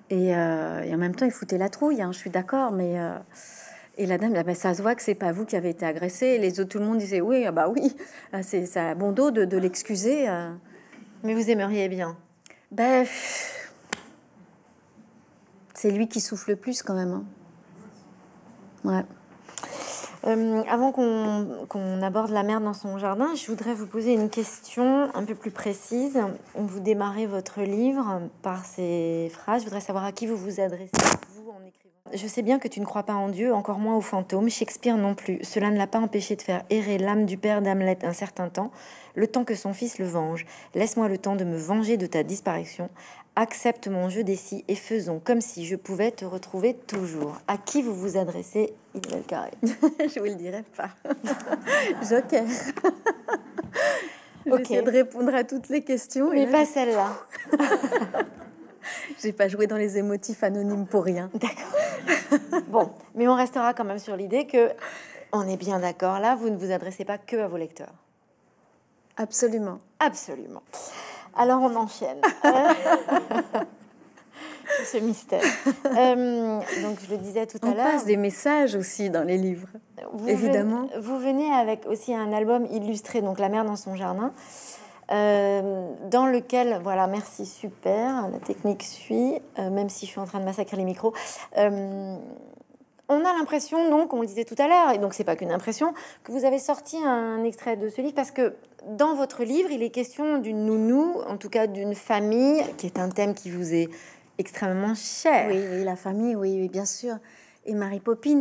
Et, euh, en même temps, il foutait la trouille, hein, je suis d'accord, mais... Euh, et la dame, ah ben, ça se voit que c'est pas vous qui avez été agressé. les autres, tout le monde disait oui, ah bah oui, ah, c'est ça bon dos de, l'excuser. Mais vous aimeriez bien. Ben, c'est lui qui souffle le plus quand même. Hein. Ouais. Euh, avant qu'on aborde la mer dans son jardin, je voudrais vous poser une question un peu plus précise. Vous démarrez votre livre par ces phrases. Je voudrais savoir à qui vous vous adressez, Je sais bien que tu ne crois pas en Dieu, encore moins aux fantômes, Shakespeare non plus. Cela ne l'a pas empêché de faire errer l'âme du père d'Hamlet un certain temps, le temps que son fils le venge. Laisse-moi le temps de me venger de ta disparition accepte mon jeu des et faisons comme si je pouvais te retrouver toujours. À qui vous vous adressez, Isabelle Carré Je vous le dirai pas. Joker. J'essaie de répondre à toutes les questions. Mais pas celle-là. J'ai pas joué dans les émotifs anonymes pour rien. D'accord. Bon, mais on restera quand même sur l'idée que on est bien d'accord là, vous ne vous adressez pas que à vos lecteurs. Absolument. Absolument. Alors on enchaîne. ce mystère. Euh, donc, je le disais tout à l'heure. On passe des messages aussi dans les livres, évidemment. vous venez avec aussi un album illustré, donc La Mère dans son jardin, euh, dans lequel, voilà, merci, super, la technique suit, euh, même si je suis en train de massacrer les micros on a l'impression, donc, on le disait tout à l'heure, et donc c'est pas qu'une impression, que vous avez sorti un extrait de ce livre parce que dans votre livre, il est question d'une nounou, en tout cas d'une famille, qui est un thème qui vous est extrêmement cher. Oui, la famille, oui, bien sûr. Et Mary Poppins.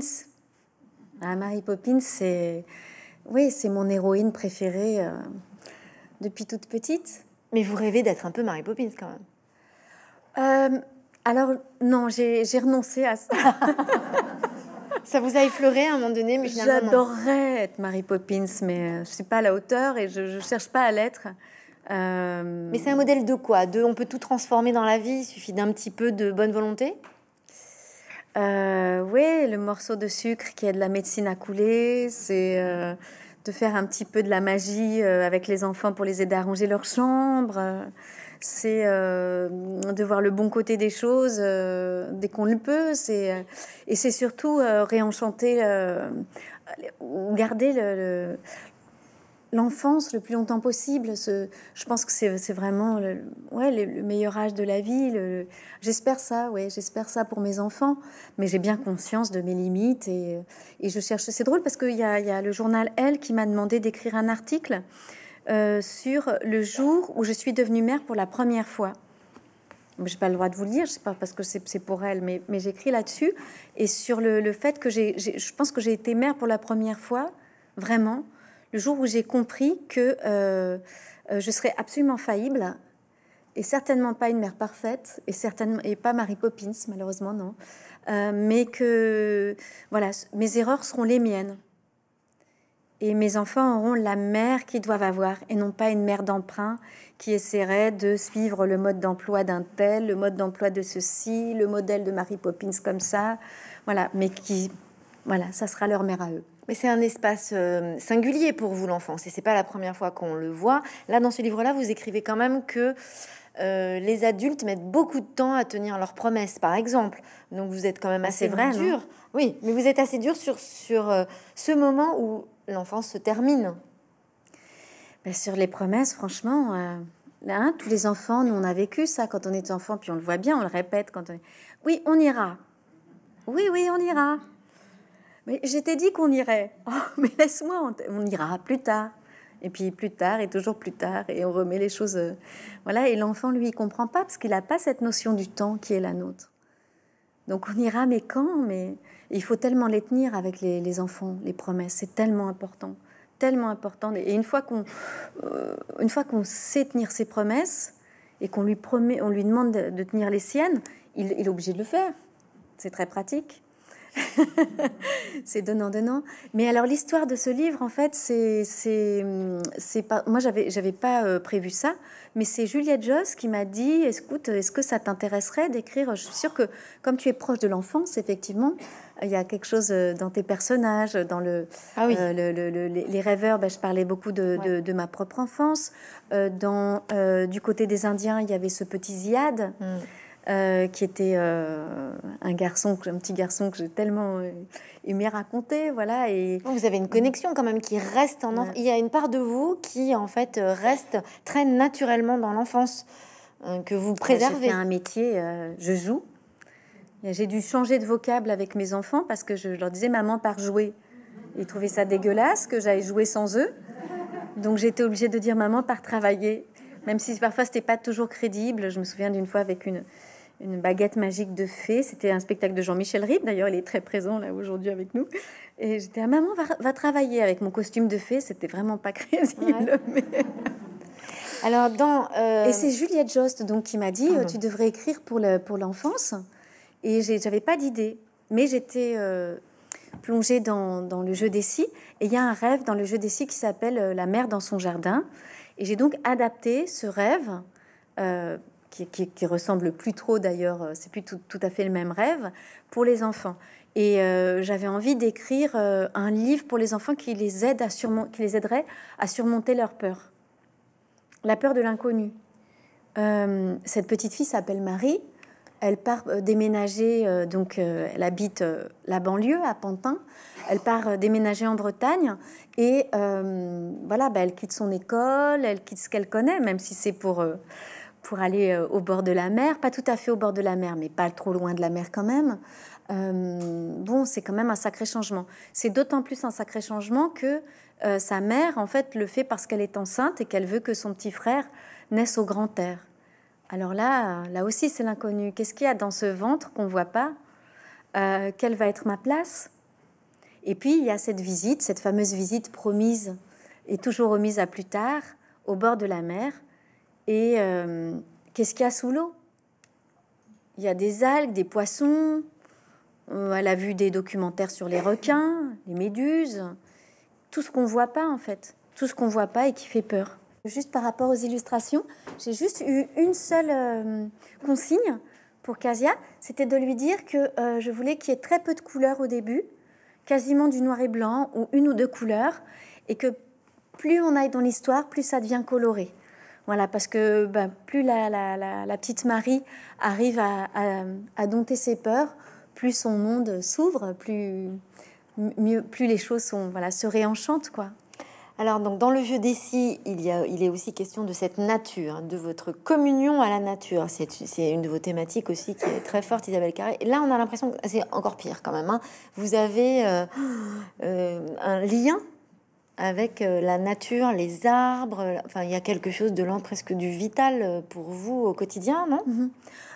Ah, Mary Poppins, c'est oui, c'est mon héroïne préférée euh, depuis toute petite. Mais vous rêvez d'être un peu Mary Poppins quand même. Euh, alors non, j'ai renoncé à ça. Ça vous a effleuré à un moment donné, mais finalement. J'adorerais être Mary Poppins, mais euh, je ne suis pas à la hauteur et je ne cherche pas à l'être. Euh, mais c'est un modèle de quoi De on peut tout transformer dans la vie, il suffit d'un petit peu de bonne volonté euh, Oui, le morceau de sucre qui de la médecine à couler, c'est de faire un petit peu de la magie avec les enfants pour les aider à ranger leur chambre c'est euh, de voir le bon côté des choses euh, dès qu'on le peut, c'est euh, et c'est surtout réenchanter, garder l'enfance le, plus longtemps possible. je pense que c'est, vraiment le, ouais, le, meilleur âge de la vie. j'espère ça, ouais, j'espère ça pour mes enfants. Mais j'ai bien conscience de mes limites et, et je cherche. C'est drôle parce qu'il y, y a, le journal Elle qui m'a demandé d'écrire un article euh, sur le jour où je suis devenue mère pour la première fois. Je n'ai pas le droit de vous le dire, sais pas parce que c'est pour elle, mais, j'écris là-dessus. Et sur le, fait que je pense que j'ai été mère pour la première fois, vraiment, le jour où j'ai compris que euh, euh, je serais absolument faillible et certainement pas une mère parfaite, et certainement pas Marie Poppins, malheureusement non, mais que voilà, mes erreurs seront les miennes. Et mes enfants auront la mère qu'ils doivent avoir et non pas une mère d'emprunt qui essaierait de suivre le mode d'emploi d'un tel, le mode d'emploi de ceci, le modèle de Mary Poppins comme ça. Voilà, mais qui, voilà, ça sera leur mère à eux. Mais c'est un espace euh, singulier pour vous, l'enfance, et c'est pas la première fois qu'on le voit. Là, dans ce livre-là, vous écrivez quand même que euh, les adultes mettent beaucoup de temps à tenir leurs promesses, par exemple. Donc vous êtes quand même ah, assez vrai, dur. Oui, mais vous êtes assez dur sur, sur euh, ce moment où l'enfance se termine. Ben, sur les promesses, franchement, euh, ben, hein, tous les enfants, nous on a vécu ça quand on était enfant, puis on le voit bien, on le répète quand on Oui, on ira. Oui, oui, on ira. Mais j'étais dit qu'on irait. Oh, mais laisse-moi, on, ira plus tard. Et puis plus tard, et toujours plus tard, et on remet les choses. Euh, voilà, et l'enfant, lui, comprend pas parce qu'il n'a pas cette notion du temps qui est la nôtre. Donc on ira, mais quand Mais il faut tellement les tenir avec les, enfants, les promesses. C'est tellement important, tellement important. Et une fois qu'on, euh, une fois qu'on sait tenir ses promesses et qu'on lui promet, on lui demande de, tenir les siennes, il, est obligé de le faire. C'est très pratique. c'est donnant donnant. Mais alors l'histoire de ce livre, en fait, c'est c'est pas. Moi, j'avais j'avais pas euh, prévu ça, mais c'est Juliette Joss qui m'a dit, écoute, est-ce que ça t'intéresserait d'écrire Je suis sûre que comme tu es proche de l'enfance, effectivement, il y a quelque chose euh, dans tes personnages, dans le, ah euh, les rêveurs. Ben, je parlais beaucoup de, ma propre enfance. Euh, dans, du côté des Indiens, il y avait ce petit Ziad. Mm. qui était un garçon, un petit garçon que j'ai tellement aimé raconter, voilà. Et oh, vous avez une connexion quand même qui reste en Il y a une part de vous qui en fait reste très naturellement dans l'enfance que vous bah, préservez. J'ai un métier, je joue, j'ai dû changer de vocable avec mes enfants parce que je leur disais maman par jouer. Ils trouvaient ça dégueulasse que j'aille jouer sans eux. Donc j'étais obligée de dire maman par travailler. Même si parfois c'était pas toujours crédible. Je me souviens d'une fois avec une, baguette magique de fée. C'était un spectacle de Jean-Michel Ribes. D'ailleurs, il est très présent là aujourd'hui avec nous. Et j'étais ah, maman va, travailler avec mon costume de fée. C'était vraiment pas crédible. Alors dans euh, et c'est Juliette Jost donc qui m'a dit euh, tu devrais écrire pour pour l'enfance. Et j'avais pas d'idée, mais j'étais euh, plongée dans, dans, le jeu des scies. Et il y a un rêve dans le jeu des scies qui s'appelle euh, La mère dans son jardin. Et j'ai donc adapté ce rêve, euh, qui, qui, ressemble plus trop d'ailleurs, c'est plus tout, à fait le même rêve, pour les enfants. Et j'avais envie d'écrire un livre pour les enfants qui les, aide à qui les aiderait à surmonter leur peur, la peur de l'inconnu. cette petite fille s'appelle Marie. Elle part euh, déménager, euh, donc euh, elle habite la banlieue à Pantin. Elle part déménager en Bretagne et voilà, bah, elle quitte son école, elle quitte ce qu'elle connaît, même si c'est pour pour aller au bord de la mer, pas tout à fait au bord de la mer, mais pas trop loin de la mer quand même. bon, c'est quand même un sacré changement. C'est d'autant plus un sacré changement que sa mère, en fait, le fait parce qu'elle est enceinte et qu'elle veut que son petit frère naisse au grand air. Alors là, là aussi, c'est l'inconnu. Qu'est-ce qu'il y a dans ce ventre qu'on ne voit pas euh, Quelle va être ma place Et puis, il y a cette visite, cette fameuse visite promise et toujours remise à plus tard, au bord de la mer. Et euh, qu'est-ce qu'il y a sous l'eau Il y a des algues, des poissons. elle euh, a vu des documentaires sur les requins, les méduses, tout ce qu'on ne voit pas en fait, tout ce qu'on ne voit pas et qui fait peur. Juste par rapport aux illustrations, j'ai juste eu une seule euh, consigne pour Casia, c'était de lui dire que euh, je voulais qu'il y ait très peu de couleurs au début, quasiment du noir et blanc ou une ou deux couleurs, et que plus on aille dans l'histoire, plus ça devient coloré. Voilà, parce que ben, plus la, petite Marie arrive à, dompter ses peurs, plus son monde s'ouvre, plus, les choses sont, voilà, se réenchantent, quoi. Alors donc dans le jeu des il, il est aussi question de cette nature, hein, de votre communion à la nature. C'est une de vos thématiques aussi qui est très forte, Isabelle Carré. là, on a l'impression que c'est encore pire quand même. Hein. Vous avez euh, euh, un lien avec euh, la nature, les arbres. Enfin, il y a quelque chose de l'an presque du vital pour vous au quotidien, non mm-hmm.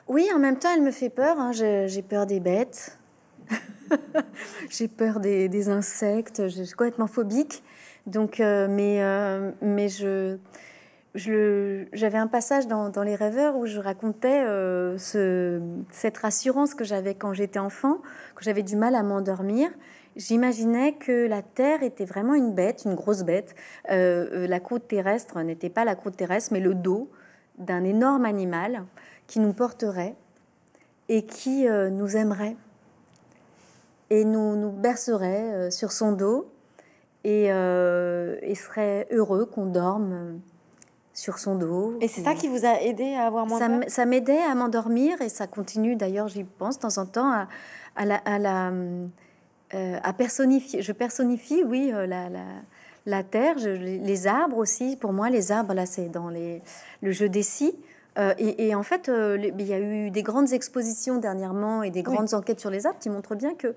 Oui, en même temps, elle me fait peur. Hein. J'ai peur des bêtes. J'ai peur des, des insectes. Je suis complètement phobique. Donc, euh, mais, euh, mais je, j'avais un passage dans, Les Rêveurs où je racontais euh, cette rassurance que j'avais quand j'étais enfant, que j'avais du mal à m'endormir. J'imaginais que la Terre était vraiment une bête, une grosse bête. la croûte terrestre n'était pas la croûte terrestre, mais le dos d'un énorme animal qui nous porterait et qui nous aimerait et nous nous bercerait sur son dos euh, et, serait heureux qu'on dorme euh, sur son dos. Et c'est ça qui vous a aidé à avoir moins ça, peur Ça m'aidait à m'endormir et ça continue d'ailleurs, j'y pense de temps en temps, à, à, la, à, euh, personnifier. Je personnifie, oui, la, la, la, terre, les arbres aussi. Pour moi, les arbres, là, c'est dans les, le jeu des scies. et, en fait, il y a eu des grandes expositions dernièrement et des grandes enquêtes sur les arbres qui montrent bien que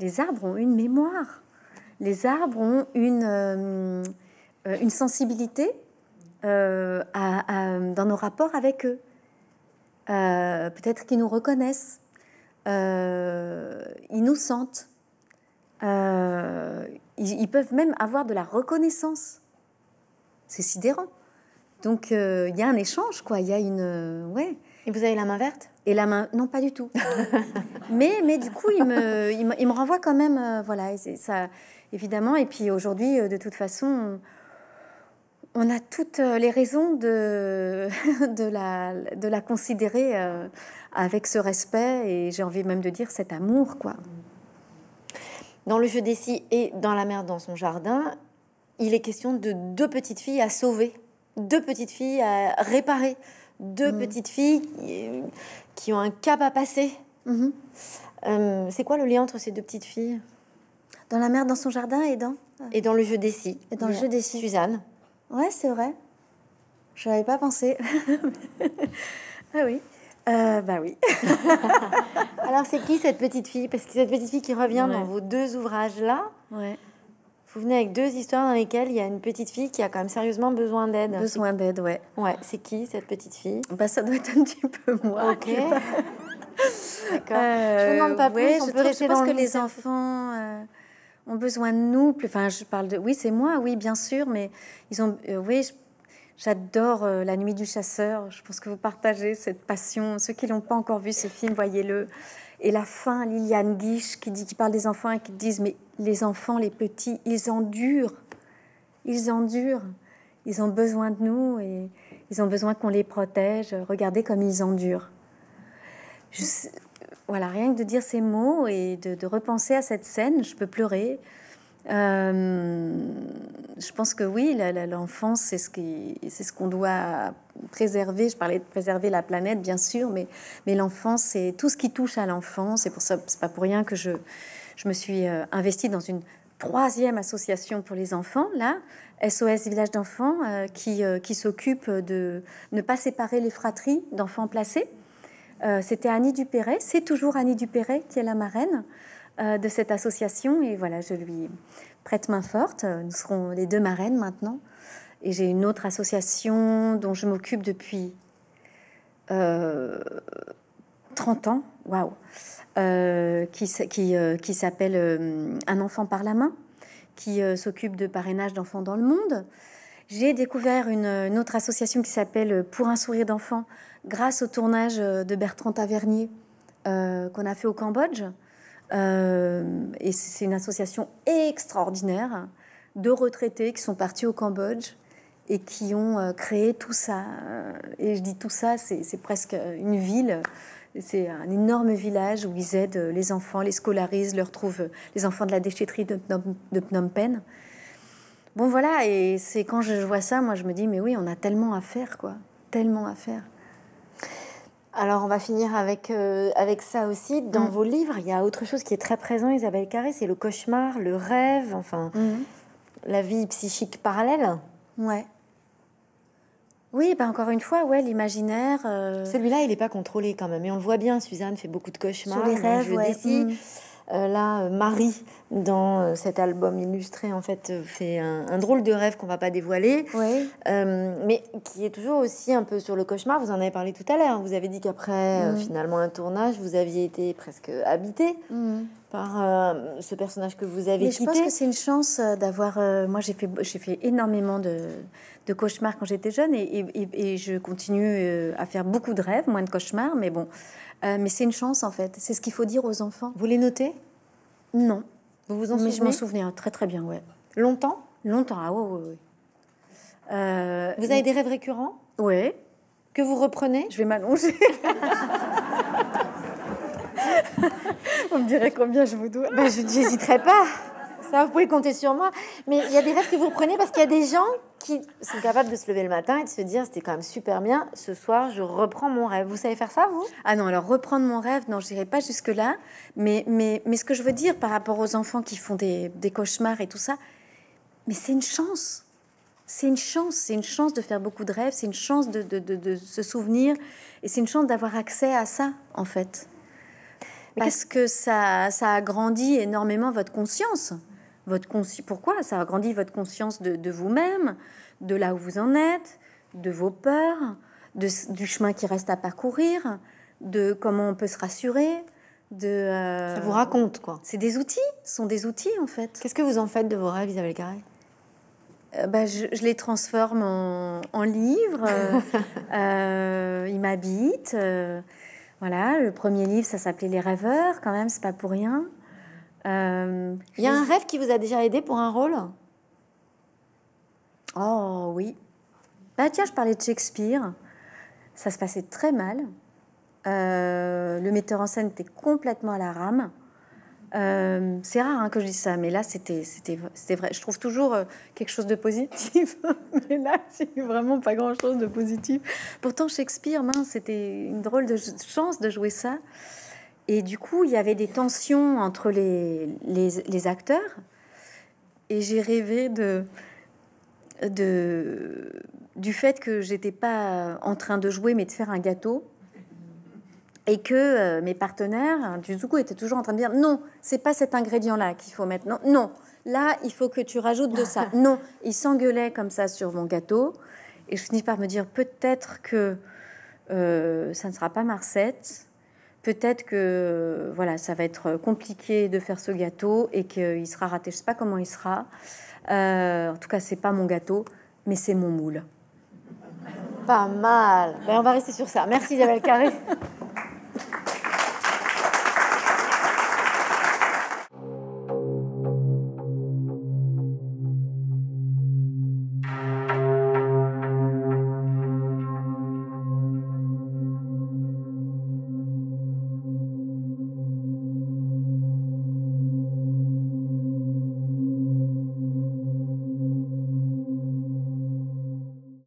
les arbres ont une mémoire les arbres ont une, euh, euh, une sensibilité euh, dans nos rapports avec eux. Peut-être qu'ils nous reconnaissent, ils nous sentent, ils, peuvent même avoir de la reconnaissance. C'est sidérant. Donc il y a un échange, quoi. Il y a une, ouais. Et vous avez la main verte Et la main, non, pas du tout. mais, mais du coup, il me, il me, renvoie quand même, voilà, ça, évidemment. Et puis aujourd'hui, euh, de toute façon, on, a toutes euh, les raisons de, de, la, de la considérer euh, avec ce respect et j'ai envie même de dire cet amour, quoi. Dans le jeu des scies et dans la mer dans son jardin, il est question de deux petites filles à sauver, deux petites filles à réparer, deux mhm. petites filles qui ont un cap à passer. Mhm. c'est quoi le lien entre ces deux petites filles dans la mer, dans son jardin et dans euh, Et dans le jeu des six Et dans le jeu des six Suzanne. Ouais, c'est vrai. Je n'avais pas pensé. ah oui. Euh, bah oui. Alors c'est qui cette petite fille Parce que cette petite fille qui revient dans vos deux ouvrages là. Ouais. Vous venez avec deux histoires dans lesquelles il y a une petite fille qui a quand même sérieusement besoin d'aide. Besoin d'aide, ouais. Ouais, c'est qui cette petite fille Bah ça doit être un petit peu moi. Ok. D'accord. je vous demande pas euh, ouais, je, pense que les enfants ont besoin de nous. Enfin, je parle de. Oui, c'est moi, oui, bien sûr, mais ils ont. Euh, oui, j'adore euh, La Nuit du Chasseur. Je pense que vous partagez cette passion. Ceux qui n'ont pas encore vu ce film, voyez-le. Et la fin, Liliane Guiche qui, dit, qui parle des enfants et qui disent Mais les enfants, les petits, ils endurent. Ils endurent. Ils ont besoin de nous et ils ont besoin qu'on les protège. Regardez comme ils endurent. Je, voilà, rien que de dire ces mots et de, repenser à cette scène, je peux pleurer. Euh, je pense que oui, l'enfance, c'est ce qu'on doit préserver. Je parlais de préserver la planète, bien sûr, mais, l'enfance, c'est tout ce qui touche à l'enfance. C'est pour ça, c'est pas pour rien que je, me suis euh, investie dans une troisième association pour les enfants, là, SOS Village d'enfants, euh, qui, qui s'occupe de ne pas séparer les fratries d'enfants placés. Euh, c'était Annie Dupéret, c'est toujours Annie Dupéret qui est la marraine euh, de cette association. Et voilà, je lui prête main forte. Euh, nous serons les deux marraines maintenant. Et j'ai une autre association dont je m'occupe depuis 30 ans, waouh, qui, s'appelle Un enfant par la main, qui s'occupe de parrainage d'enfants dans le monde. J'ai découvert une, autre association qui s'appelle Pour un sourire d'enfant, grâce au tournage euh, de Bertrand Tavernier euh, qu'on a fait au Cambodge. Euh, et c'est une association extraordinaire de retraités qui sont partis au Cambodge et qui ont créé tout ça. Et je dis tout ça, c'est presque une ville. C'est un énorme village où ils aident les enfants, les scolarisent, leur trouvent les enfants de la déchetterie de Phnom, de Phnom Penh. Bon voilà, et c'est quand je vois ça, moi je me dis, mais oui, on a tellement à faire, quoi. Tellement à faire. Alors on va finir avec, euh, ça aussi. Dans mm. vos livres, il y a autre chose qui est très présent, Isabelle Carré, c'est le cauchemar, le rêve, enfin mm. la vie psychique parallèle. Ouais. Oui, bah encore une fois, ouais, l'imaginaire. Euh, Celui-là, il n'est pas contrôlé quand même. Et on le voit bien, Suzanne fait beaucoup de cauchemars. les rêves, mm. euh, là, Marie dans euh, cet album illustré, en fait, euh, fait un, drôle de rêve qu'on va pas dévoiler, euh, mais qui est toujours aussi un peu sur le cauchemar. Vous en avez parlé tout à l'heure. Vous avez dit qu'après, mm. finalement, un tournage, vous aviez été presque habité mm. par ce personnage que vous avez mais quitté. Je pense que c'est une chance d'avoir. moi, j'ai fait, j'ai fait énormément de, de cauchemars quand j'étais jeune et, et, et, je continue à faire beaucoup de rêves, moins de cauchemars, mais bon. mais c'est une chance, en fait. C'est ce qu'il faut dire aux enfants. Vous les notez Non. Vous vous en souvenez je m'en souvenais très très bien, ouais. Longtemps Longtemps, ah oui, oui, oui. Euh, vous avez des rêves récurrents Oui. Que vous reprenez Je vais m'allonger. On me dirait combien je vous dois. Ben, je n'hésiterai pas vous pouvez compter sur moi. Mais il y a des rêves que vous reprenez parce qu'il y a des gens qui sont capables de se lever le matin et de se dire c'était quand même super bien, ce soir je reprends mon rêve. Vous savez faire ça, vous Ah non, alors reprendre mon rêve, non, je n'irai pas jusque-là. Mais, mais, mais ce que je veux dire par rapport aux enfants qui font des, cauchemars et tout ça, mais c'est une chance. C'est une chance, c'est une chance de faire beaucoup de rêves, c'est une chance de, de, de, de se souvenir et c'est une chance d'avoir accès à ça, en fait. Parce que ça, ça agrandit énormément votre conscience votre conscience. pourquoi ça agrandit votre conscience de, vous-même, de là où vous en êtes, de vos peurs, de, du chemin qui reste à parcourir, de comment on peut se rassurer. De, euh, Ça vous raconte quoi C'est des outils, ce sont des outils en fait. Qu'est-ce que vous en faites de vos rêves, Isabelle Carré euh, bah, je, les transforme en, en livres, euh, ils m'habitent. voilà, le premier livre, ça s'appelait Les rêveurs, quand même, c'est pas pour rien. Euh, Il y a un rêve qui vous a déjà aidé pour un rôle Oh oui. Bah tiens, je parlais de Shakespeare. Ça se passait très mal. Euh, le metteur en scène était complètement à la rame. Euh, c'est rare hein, que je dise ça, mais là, c'était, vrai. Je trouve toujours quelque chose de positif, mais là, c'est vraiment pas grand-chose de positif. Pourtant, Shakespeare, c'était une drôle de chance de jouer ça. Et du coup, il y avait des tensions entre les, acteurs. Et j'ai rêvé de, du fait que j'étais pas en train de jouer, mais de faire un gâteau. Et que euh, mes partenaires, du coup, étaient toujours en train de dire non, c'est pas cet ingrédient-là qu'il faut mettre. Non, là, il faut que tu rajoutes de ça. non, ils s'engueulaient comme ça sur mon gâteau. Et je finis par me dire peut-être que euh, ça ne sera pas recette. » peut-être que voilà, ça va être compliqué de faire ce gâteau et qu'il sera raté. Je ne sais pas comment il sera. Euh, en tout cas, c'est pas mon gâteau, mais c'est mon moule. Pas mal. Ben, on va rester sur ça. Merci Isabelle Carré.